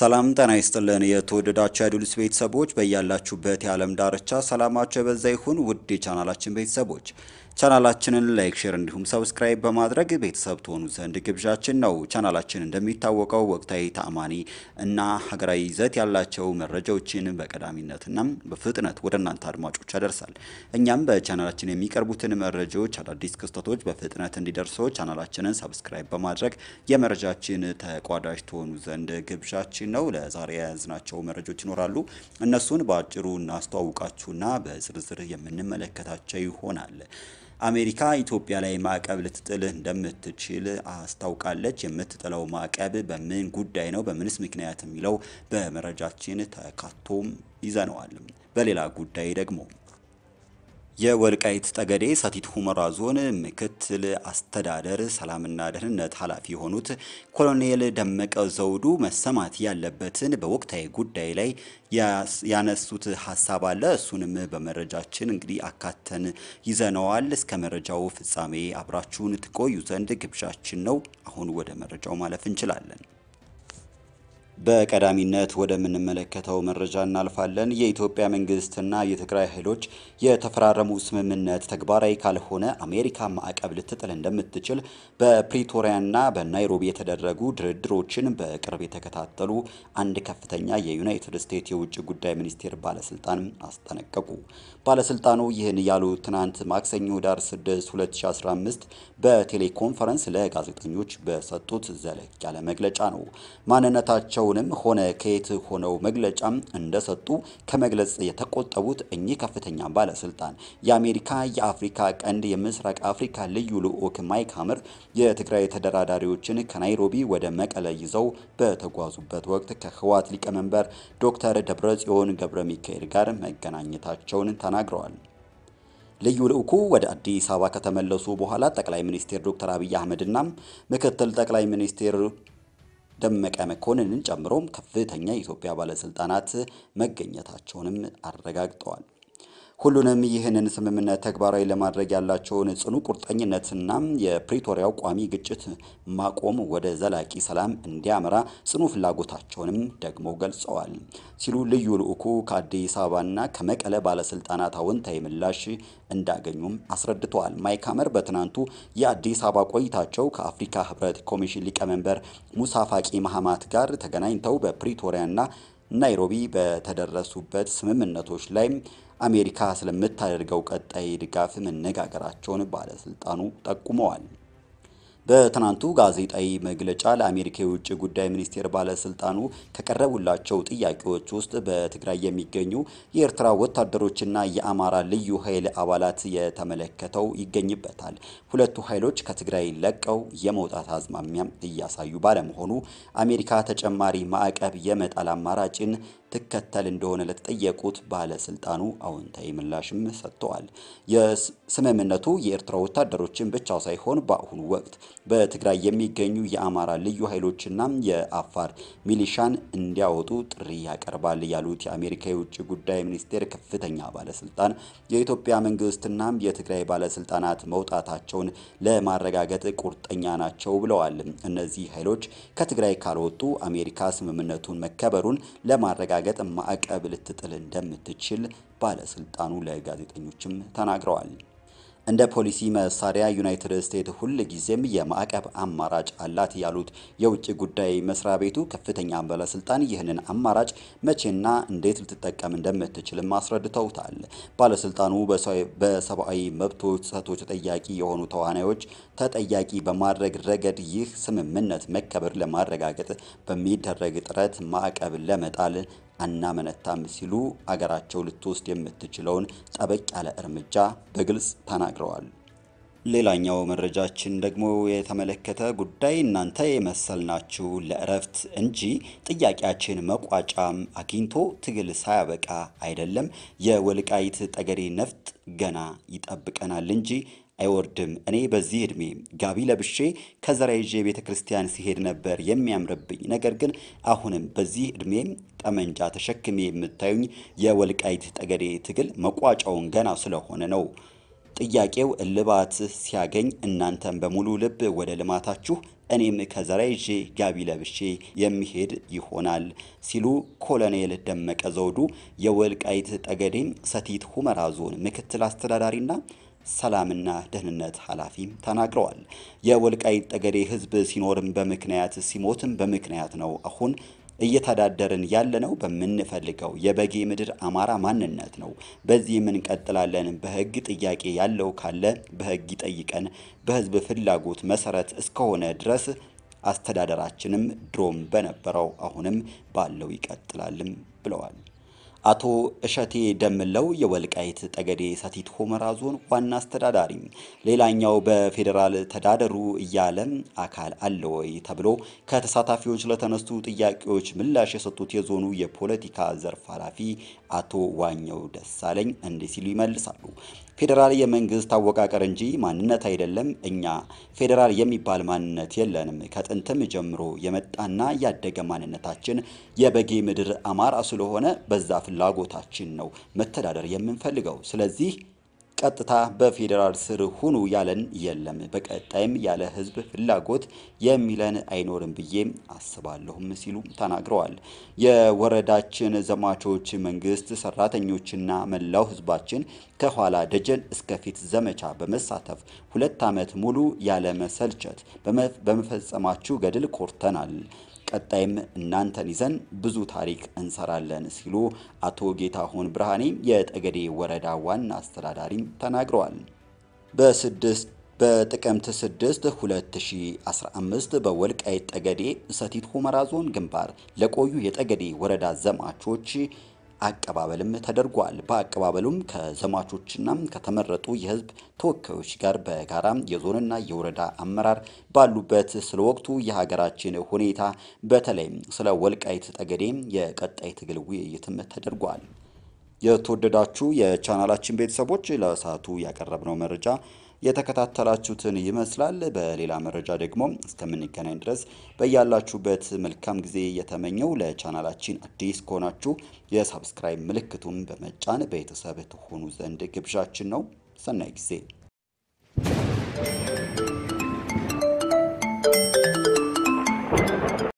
ሰላም ጤና ይስጥልን የተወደዳችሁ የአዱልስ ቤተሰቦች፣ በያላችሁበት የዓለም ዳርቻ ሰላማችሁ የበዛ ይሁን። ውድ የቻናላችን ቤተሰቦች ቻናላችንን ላይክ፣ ሼር እንዲሁም ሰብስክራይብ በማድረግ ቤተሰብ ትሆኑ ዘንድ ግብዣችን ነው። ቻናላችን እንደሚታወቀው ወቅታዊ፣ ተአማኒ እና ሀገራዊ ይዘት ያላቸው መረጃዎችን በቀዳሚነትና በፍጥነት ወደ እናንተ አድማጮች ያደርሳል። እኛም በቻናላችን የሚቀርቡትን መረጃዎች፣ አዳዲስ ክስተቶች በፍጥነት እንዲደርሱ ቻናላችንን ሰብስክራይብ በማድረግ የመረጃችን ተቋዳሽ ትሆኑ ዘንድ ግብዣችን ነው። ለዛሬ የያዝናቸው መረጃዎች ይኖራሉ። እነሱን በአጭሩ እናስተዋውቃችሁና በዝርዝር የምንመለከታቸው ይሆናል። አሜሪካ ኢትዮጵያ ላይ ማዕቀብ ልትጥል እንደምትችል አስታውቃለች። የምትጥለው ማዕቀብ በምን ጉዳይ ነው፣ በምንስ ምክንያት የሚለው በመረጃችን ተካቶም ይዘነዋል። በሌላ ጉዳይ ደግሞ የወልቃይት ጠገዴ ሰቲት ሁመራ ዞን ምክትል አስተዳደር ሰላምና ደህንነት ኃላፊ የሆኑት ኮሎኔል ደመቀ ዘውዱ መሰማት ያለበትን በወቅታዊ ጉዳይ ላይ ያነሱት ሀሳብ አለ። እሱንም በመረጃችን እንግዲህ አካተን ይዘነዋል። እስከ መረጃው ፍጻሜ አብራችሁን ትቆዩ ዘንድ ግብዣችን ነው። አሁን ወደ መረጃው ማለፍ እንችላለን። በቀዳሚነት ወደምንመለከተው መረጃ እናልፋለን። የኢትዮጵያ መንግስትና የትግራይ ኃይሎች የተፈራረሙ ስምምነት ተግባራዊ ካልሆነ አሜሪካ ማዕቀብ ልትጥል እንደምትችል በፕሪቶሪያና በናይሮቢ የተደረጉ ድርድሮችን በቅርብ የተከታተሉ አንድ ከፍተኛ የዩናይትድ ስቴትስ የውጭ ጉዳይ ሚኒስቴር ባለስልጣን አስጠነቀቁ። ባለስልጣኑ ይህን ያሉ ትናንት ማክሰኞ ዳር 6 2015 በቴሌኮንፈረንስ ለጋዜጠኞች በሰጡት ዘለቅ ያለ መግለጫ ነው። ማንነታቸው ሀሳባቸውንም ሆነ ከየት ሆነው መግለጫ እንደሰጡ ከመግለጽ የተቆጠቡት እኚህ ከፍተኛ ባለስልጣን የአሜሪካ የአፍሪካ ቀንድ የምስራቅ አፍሪካ ልዩ ልዑክ ማይክ ሀመር የትግራይ ተደራዳሪዎችን ከናይሮቢ ወደ መቀለ ይዘው በተጓዙበት ወቅት ከህወሓት ሊቀመንበር ዶክተር ደብረጽዮን ገብረ ሚካኤል ጋር መገናኘታቸውን ተናግረዋል። ልዩ ልዑኩ ወደ አዲስ አበባ ከተመለሱ በኋላ ጠቅላይ ሚኒስትር ዶክተር አብይ አህመድና ምክትል ጠቅላይ ሚኒስትር ደመቀ መኮንንን ጨምሮም ከፍተኛ የኢትዮጵያ ባለስልጣናት መገኘታቸውንም አረጋግጠዋል። ሁሉንም ይህንን ስምምነት ተግባራዊ ለማድረግ ያላቸውን ጽኑ ቁርጠኝነትና የፕሪቶሪያው ቋሚ ግጭት ማቆም ወደ ዘላቂ ሰላም እንዲያመራ ጽኑ ፍላጎታቸውንም ደግሞ ገልጸዋል ሲሉ ልዩ ልዑኩ ከአዲስ አበባና ከመቀለ ባለስልጣናት አዎንታዊ ምላሽ እንዳገኙም አስረድተዋል። ማይክ አመር በትናንቱ የአዲስ አበባ ቆይታቸው ከአፍሪካ ህብረት ኮሚሽን ሊቀመንበር ሙሳ ፋቂ ማህማት ጋር ተገናኝተው በፕሪቶሪያና ናይሮቢ በተደረሱበት ስምምነቶች ላይ አሜሪካ ስለምታደርገው ቀጣይ ድጋፍ መነጋገራቸውን ባለስልጣኑ ጠቁመዋል። በትናንቱ ጋዜጣዊ መግለጫ ለአሜሪካ የውጭ ጉዳይ ሚኒስቴር ባለስልጣኑ ከቀረቡላቸው ጥያቄዎች ውስጥ በትግራይ የሚገኙ የኤርትራ ወታደሮችና የአማራ ልዩ ኃይል አባላት የተመለከተው ይገኝበታል። ሁለቱ ኃይሎች ከትግራይ ለቀው የመውጣት አዝማሚያም እያሳዩ ባለመሆኑ አሜሪካ ተጨማሪ ማዕቀብ የመጣል አማራጭን ትከተል እንደሆነ ለተጠየቁት ባለስልጣኑ አዎንታዊ ምላሽም ሰጥተዋል። የስምምነቱ የኤርትራ ወታደሮችን ብቻ ሳይሆን በአሁኑ ወቅት በትግራይ የሚገኙ የአማራ ልዩ ኃይሎችና የአፋር ሚሊሻን እንዲያወጡ ጥሪ ያቀርባል ያሉት የአሜሪካ የውጭ ጉዳይ ሚኒስቴር ከፍተኛ ባለስልጣን የኢትዮጵያ መንግስትና የትግራይ ባለስልጣናት መውጣታቸውን ለማረጋገጥ ቁርጠኛ ናቸው ብለዋል። እነዚህ ኃይሎች ከትግራይ ካልወጡ አሜሪካ ስምምነቱን መከበሩን ለማረጋገጥ ማዕቀብ ልትጥል እንደምትችል ባለስልጣኑ ለጋዜጠኞችም ተናግረዋል። እንደ ፖሊሲ መሳሪያ ዩናይትድ ስቴትስ ጊዜም የማዕቀብ አማራጭ አላት ያሉት የውጭ ጉዳይ መስሪያ ቤቱ ከፍተኛ ባለስልጣን ይህንን አማራጭ መቼና እንዴት ልትጠቀም እንደምትችልም አስረድተውታል። ባለስልጣኑ በሰብአዊ መብቶች ጥሰቶች ተጠያቂ የሆኑ ተዋናዮች ተጠያቂ በማድረግ ረገድ ይህ ስምምነት መከበር ለማረጋገጥ በሚደረግ ጥረት ማዕቀብ ለመጣል አናመነታም ሲሉ አገራቸው ልትወስድ የምትችለውን ጠበቅ ያለ እርምጃ በግልጽ ተናግረዋል። ሌላኛው መረጃችን ደግሞ የተመለከተ ጉዳይ እናንተ የመሰልናችሁ ለእረፍት እንጂ ጥያቄያችን መቋጫም አግኝቶ ትግል ሳያበቃ አይደለም፣ የወልቃይት ጠገዴ ነፍጥ ገና ይጠብቀናል እንጂ አይወርድም። እኔ በዚህ ዕድሜ ጋቢ ለብሼ ከዘራ ይዤ ቤተ ክርስቲያን ሲሄድ ነበር የሚያምርብኝ። ነገር ግን አሁንም በዚህ ዕድሜ ጠመንጃ ተሸክሜ የምታዩኝ የወልቃይት ጠገዴ ትግል መቋጫውን ገና ስለሆነ ነው። ጥያቄው እልባት ሲያገኝ እናንተም በሙሉ ልብ ወደ ልማታችሁ እኔም ከዘራ ይዤ ጋቢ ለብሼ የሚሄድ ይሆናል ሲሉ ኮሎኔል ደመቀ ዘውዱ የወልቃይት ጠገዴ ሰቲት ሁመራ ዞን ምክትል አስተዳዳሪና ሰላምና ደህንነት ኃላፊም ተናግረዋል። የወልቃይት ጠገዴ ህዝብ ሲኖርም በምክንያት ሲሞትም በምክንያት ነው። አሁን እየተዳደርን ያለነው በምንፈልገው የበጌ ምድር አማራ ማንነት ነው። በዚህም እንቀጥላለን። በህግ ጥያቄ ያለው ካለ በህግ ይጠይቀን። በህዝብ ፍላጎት መሰረት እስከሆነ ድረስ አስተዳደራችንም ድሮም በነበረው አሁንም ባለው ይቀጥላልም ብለዋል። አቶ እሸቴ ደምለው የወልቃይት ጠገዴ ሰቲት ሁመራ ዞን ዋና አስተዳዳሪ፣ ሌላኛው በፌዴራል ተዳደሩ እያለ አካል አለ ወይ ተብሎ ከተሳታፊዎች ለተነሱ ጥያቄዎች ምላሽ የሰጡት የዞኑ የፖለቲካ ዘርፍ ኃላፊ አቶ ዋኘው ደሳለኝ እንዲህ ሲሉ ይመልሳሉ። ፌዴራል የመንግስት አወቃቀር እንጂ ማንነት አይደለም። እኛ ፌዴራል የሚባል ማንነት የለንም። ከጥንትም ጀምሮ የመጣና ያደገ ማንነታችን የበጌ ምድር አማራ ስለሆነ በዛ ፍላጎታችን ነው መተዳደር የምንፈልገው። ስለዚህ ቀጥታ በፌዴራል ስር ሁኑ ያለን የለም። በቀጣይም ያለ ህዝብ ፍላጎት የሚለን አይኖርም ብዬ አስባለሁም ሲሉ ተናግረዋል። የወረዳችን ዘማቾች መንግስት ሰራተኞችና መላው ህዝባችን ከኋላ ደጀን እስከፊት ዘመቻ በመሳተፍ ሁለት ዓመት ሙሉ ያለ መሰልቸት በመፈጸማችሁ ገድል ኮርተናል። ቀጣይም እናንተን ይዘን ብዙ ታሪክ እንሰራለን ሲሉ አቶ ጌታሁን ብርሃኔ የጠገዴ ወረዳ ዋና አስተዳዳሪም ተናግረዋል። በስድስት በጥቅምት 6 2015 በወልቃይት ጠገዴ ሰቲት ሁመራ ዞን ግንባር ለቆዩ የጠገዴ ወረዳ ዘማቾች አቀባበልም ተደርጓል። በአቀባበሉም ከዘማቾችና ከተመረጡ የህዝብ ተወካዮች ጋር በጋራ የዞንና የወረዳ አመራር ባሉበት ስለ ወቅቱ የሀገራችን ሁኔታ በተለይም ስለ ወልቃይት ጠገዴ የቀጣይ ትግል ውይይትም ተደርጓል። የተወደዳችሁ የቻናላችን ቤተሰቦች ለሰዓቱ ያቀረብነው መረጃ የተከታተላችሁትን ይመስላል። በሌላ መረጃ ደግሞ እስከምንገናኝ ድረስ በያላችሁበት መልካም ጊዜ የተመኘው ለቻናላችን አዲስ ከሆናችሁ የሳብስክራይብ ምልክቱን በመጫን ቤተሰብ ትሆኑ ዘንድ ግብዣችን ነው። ሰናይ ጊዜ